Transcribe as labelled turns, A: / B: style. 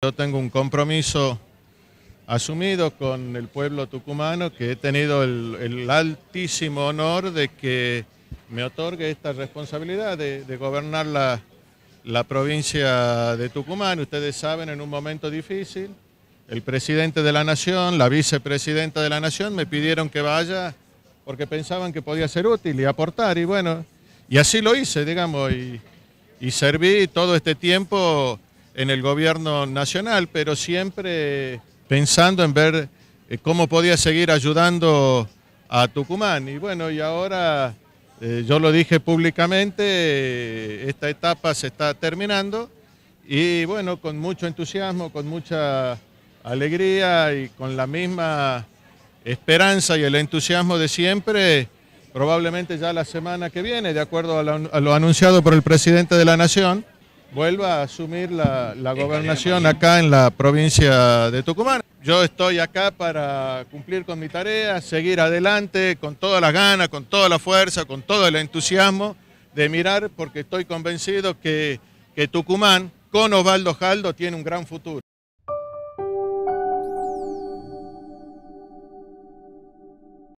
A: Yo tengo un compromiso asumido con el pueblo tucumano que he tenido el, altísimo honor de que me otorgue esta responsabilidad de, gobernar la, provincia de Tucumán. Ustedes saben, en un momento difícil, el presidente de la Nación, la vicepresidenta de la Nación, me pidieron que vaya porque pensaban que podía ser útil y aportar, y bueno, y así lo hice, digamos, y, y serví todo este tiempo en el gobierno nacional, pero siempre pensando en ver eh, cómo podía seguir ayudando a Tucumán. Y bueno, y ahora eh, yo lo dije públicamente, eh, esta etapa se está terminando y bueno, con mucho entusiasmo, con mucha alegría y con la misma esperanza y el entusiasmo de siempre, probablemente ya la semana que viene, de acuerdo a lo anunciado por el presidente de la Nación, vuelva a asumir la, gobernación acá en la provincia de Tucumán. Yo estoy acá para cumplir con mi tarea, seguir adelante con todas las ganas, con toda la fuerza, con todo el entusiasmo de mirar, porque estoy convencido que, que Tucumán con Osvaldo Jaldo tiene un gran futuro.